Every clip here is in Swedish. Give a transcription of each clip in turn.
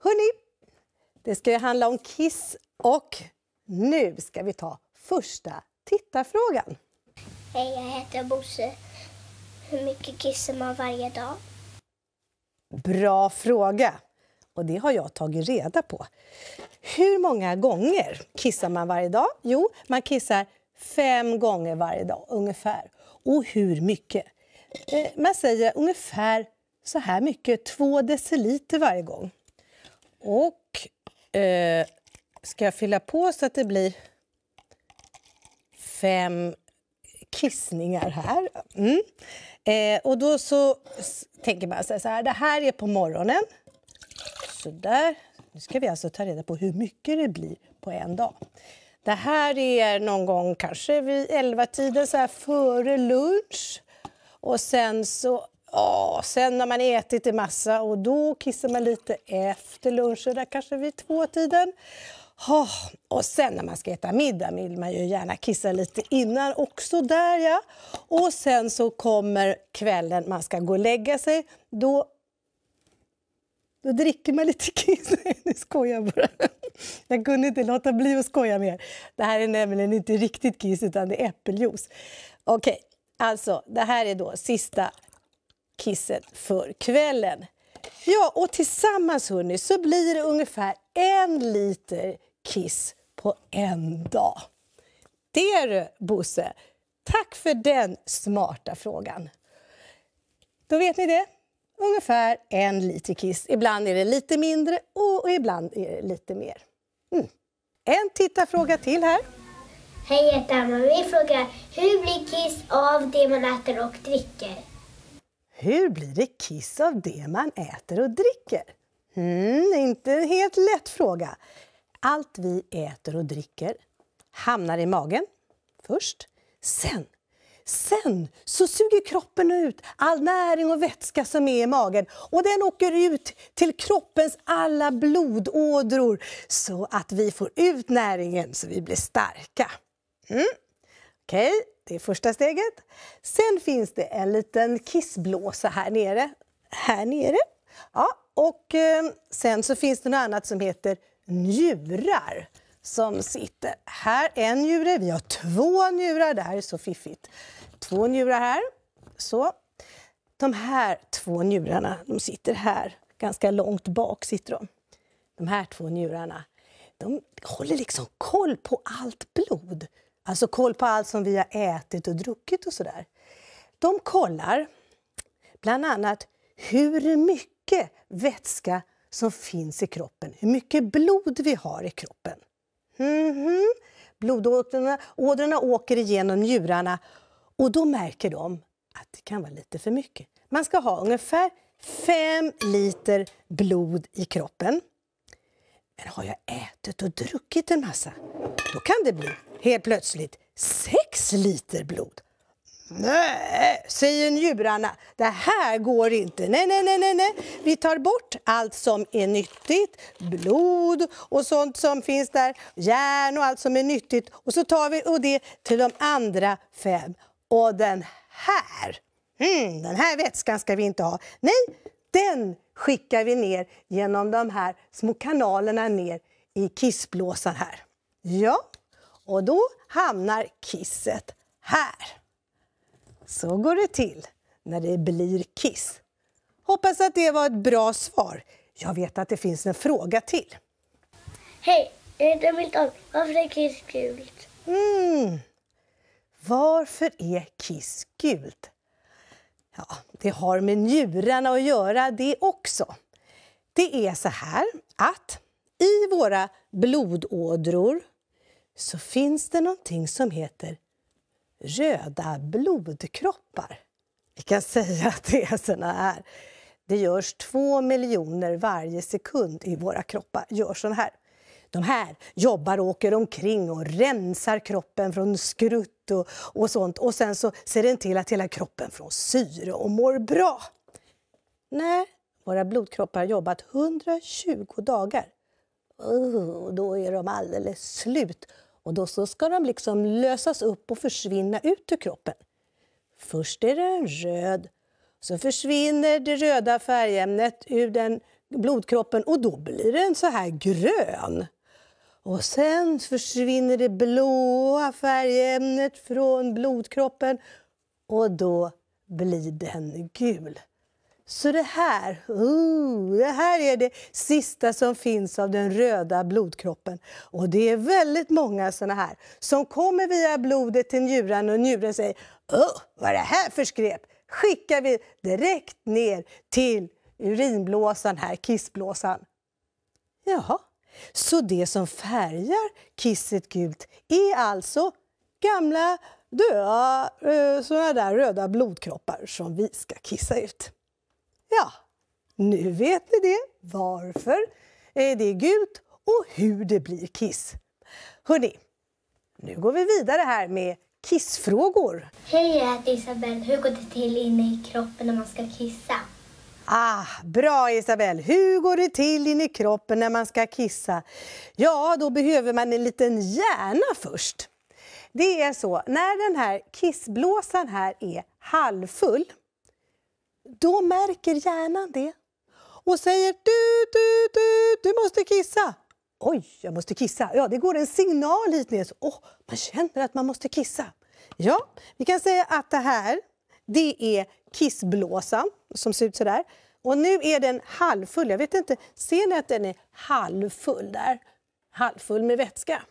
Hörni, det ska ju handla om Kiss och nu ska vi ta första tittarfrågan. Hej, jag heter Bosse. Hur mycket kissar man varje dag? Bra fråga. Och det har jag tagit reda på. Hur många gånger kissar man varje dag? Jo, man kissar fem gånger varje dag ungefär. Och hur mycket? Eh, man säger ungefär så här mycket, två deciliter varje gång. Och eh, ska jag fylla på så att det blir fem kissningar här. Mm. Eh, och då så tänker man så här, det här är på morgonen. Så där. Nu ska vi alltså ta reda på hur mycket det blir på en dag. Det här är någon gång kanske vid elva tiden så här före lunch. Och sen så Ja, sen när man ätit en massa och då kissar man lite efter lunchen, där kanske vid tvåtiden. Oh, och sen när man ska äta middag vill man ju gärna kissa lite innan också där ja. Och sen så kommer kvällen man ska gå och lägga sig. Då, då dricker man lite kiss. Nej, nu skojar jag bara. Jag kunde inte låta bli att skoja mer. Det här är nämligen inte riktigt kiss utan det är äppeljuice. Okej, okay. alltså det här är då sista kisset för kvällen. Ja, och tillsammans hörni, så blir det ungefär en liter kiss på en dag. Det är du, Bosse. Tack för den smarta frågan. Då vet ni det. Ungefär en liter kiss. Ibland är det lite mindre och ibland är det lite mer. Mm. En tittarfråga till här. Hej, jag heter Anna. Vi frågar hur blir kiss av det man äter och dricker? Hur blir det kiss av det man äter och dricker? Mm, inte en helt lätt fråga. Allt vi äter och dricker hamnar i magen först. Sen, sen så suger kroppen ut all näring och vätska som är i magen och den åker ut till kroppens alla blodådror så att vi får ut näringen så vi blir starka. Mm. Okej, okay. Det är första steget. Sen finns det en liten kissblåsa här nere. Här nere. Ja, och eh, sen så finns det något annat som heter njurar som sitter. Här en njure, vi har två njurar. Det här är så fiffigt. Två njurar här. Så. De här två njurarna de sitter här, ganska långt bak. sitter De De här två njurarna de håller liksom koll på allt blod. Alltså koll på allt som vi har ätit och druckit och sådär. De kollar bland annat hur mycket vätska som finns i kroppen, hur mycket blod vi har i kroppen. Mm -hmm. Blodådrorna åker igenom njurarna och då märker de att det kan vara lite för mycket. Man ska ha ungefär 5 liter blod i kroppen. Men har jag ätit och druckit en massa, då kan det bli Helt plötsligt, sex liter blod? Nej, säger njurarna. Det här går inte. Nej, nej, nej, nej, nej. Vi tar bort allt som är nyttigt, blod och sånt som finns där, järn och allt som är nyttigt. Och så tar vi och det till de andra fem. Och den här, mm, den här vätskan ska vi inte ha. Nej, den skickar vi ner genom de här små kanalerna ner i kissblåsan här. Ja, och då hamnar kisset här. Så går det till när det blir kiss. Hoppas att det var ett bra svar. Jag vet att det finns en fråga till. Hej, jag heter Milton. Varför är kiss gult? Mm. Varför är kiss gult? Ja, det har med njurarna att göra det också. Det är så här att i våra blodådror så finns det någonting som heter röda blodkroppar. Vi kan säga att det är såna här. Det görs två miljoner varje sekund i våra kroppar. Gör såna här. De här jobbar och åker omkring och rensar kroppen från skrutt och, och sånt. Och sen så ser den till att hela kroppen får syre och mår bra. När våra blodkroppar har jobbat 120 dagar, oh, då är de alldeles slut och då så ska de liksom lösas upp och försvinna ut ur kroppen. Först är den röd, så försvinner det röda färgämnet ur den blodkroppen och då blir den så här grön. Och sen försvinner det blåa färgämnet från blodkroppen och då blir den gul. Så det här, uh, det här är det sista som finns av den röda blodkroppen. Och det är väldigt många såna här som kommer via blodet till njuren och njuren säger Åh, vad är det här för skräp? Skickar vi direkt ner till urinblåsan här, kissblåsan. Jaha, så det som färgar kisset gult är alltså gamla döda eh, såna där röda blodkroppar som vi ska kissa ut. Ja, nu vet ni det, varför eh, det är gult och hur det blir kiss. Hörni, nu går vi vidare här med kissfrågor. Hej, jag heter Isabelle. Hur går det till inne i kroppen när man ska kissa? Ah, bra Isabelle! Hur går det till in i kroppen när man ska kissa? Ja, då behöver man en liten hjärna först. Det är så, när den här kissblåsan här är halvfull då märker hjärnan det och säger du, du, du, du måste kissa. Oj, jag måste kissa. Ja, det går en signal hit ner. Oh, man känner att man måste kissa. Ja, vi kan säga att det här det är kissblåsan som ser ut så där. Och nu är den halvfull. Jag vet inte, ser ni att den är halvfull där? Halvfull med vätska.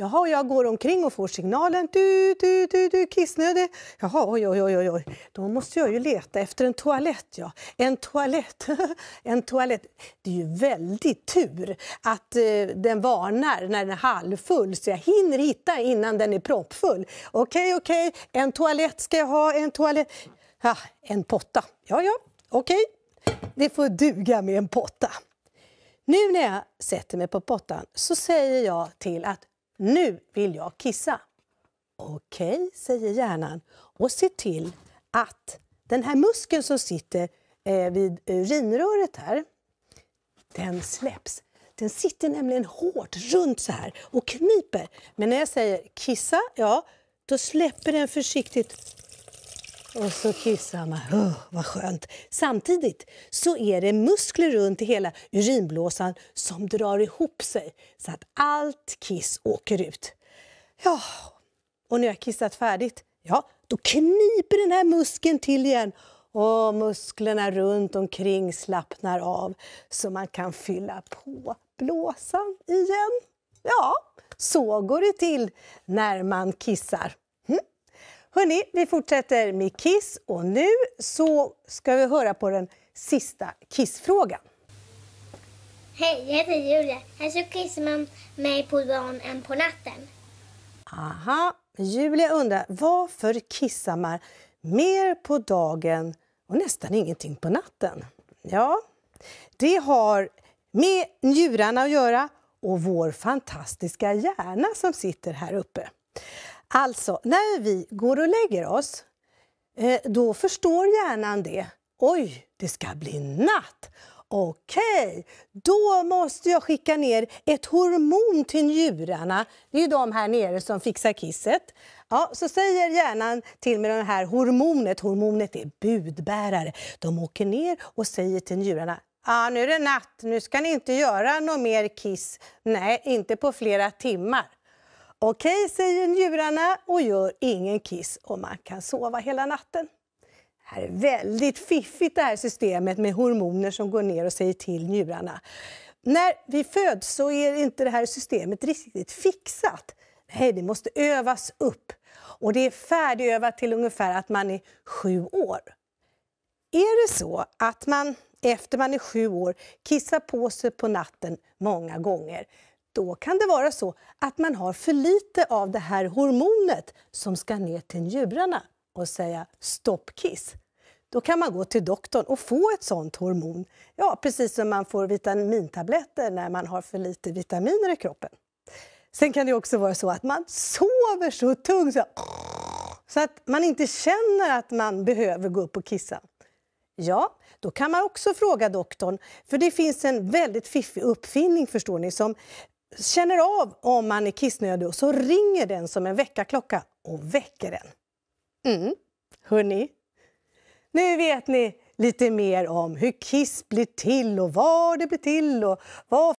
Jaha, jag går omkring och får signalen. Du, du, du, du, kissnödig. Jaha, oj, oj, oj, oj. Då måste jag ju leta efter en toalett, ja. En toalett. en toalett. Det är ju väldigt tur att eh, den varnar när den är halvfull så jag hinner hitta innan den är proppfull. Okej, okay, okej, okay. en toalett ska jag ha, en toalett. Ah, en potta. Ja, ja, okej. Okay. Det får duga med en potta. Nu när jag sätter mig på pottan så säger jag till att nu vill jag kissa. Okej, okay, säger hjärnan och ser till att den här muskeln som sitter eh, vid urinröret här, den släpps. Den sitter nämligen hårt runt så här och kniper. Men när jag säger kissa, ja, då släpper den försiktigt och så kissar man. Oh, vad skönt. Samtidigt så är det muskler runt i hela urinblåsan som drar ihop sig så att allt kiss åker ut. Ja, och när jag har kissat färdigt, ja, då kniper den här muskeln till igen och musklerna runt omkring slappnar av så man kan fylla på blåsan igen. Ja, så går det till när man kissar. Hörni, vi fortsätter med Kiss och nu så ska vi höra på den sista kissfrågan. Hej, jag heter Julia. Alltså kissar man mig på dagen än på natten. Aha, Julia undrar varför kissar man mer på dagen och nästan ingenting på natten? Ja, det har med njurarna att göra och vår fantastiska hjärna som sitter här uppe. Alltså, när vi går och lägger oss, eh, då förstår hjärnan det. Oj, det ska bli natt! Okej, då måste jag skicka ner ett hormon till njurarna. Det är ju de här nere som fixar kisset. Ja, så säger hjärnan till med det här hormonet. Hormonet är budbärare. De åker ner och säger till njurarna Ja, nu är det natt. Nu ska ni inte göra något mer kiss. Nej, inte på flera timmar. Okej, säger njurarna och gör ingen kiss och man kan sova hela natten. Det här är väldigt fiffigt det här systemet med hormoner som går ner och säger till njurarna. När vi föds så är inte det här systemet riktigt fixat. Nej, det måste övas upp. Och det är färdigövat till ungefär att man är sju år. Är det så att man efter man är sju år kissar på sig på natten många gånger, då kan det vara så att man har för lite av det här hormonet som ska ner till njurarna och säga stoppkiss. Då kan man gå till doktorn och få ett sånt hormon. Ja, precis som man får vitamintabletter när man har för lite vitaminer i kroppen. Sen kan det också vara så att man sover så tungt så, så att man inte känner att man behöver gå upp och kissa. Ja, då kan man också fråga doktorn, för det finns en väldigt fiffig uppfinning förstår ni som känner av om man är kissnödig och så ringer den som en väckarklocka och väcker den. Mm, hörni. Nu vet ni lite mer om hur kiss blir till och var det blir till och vad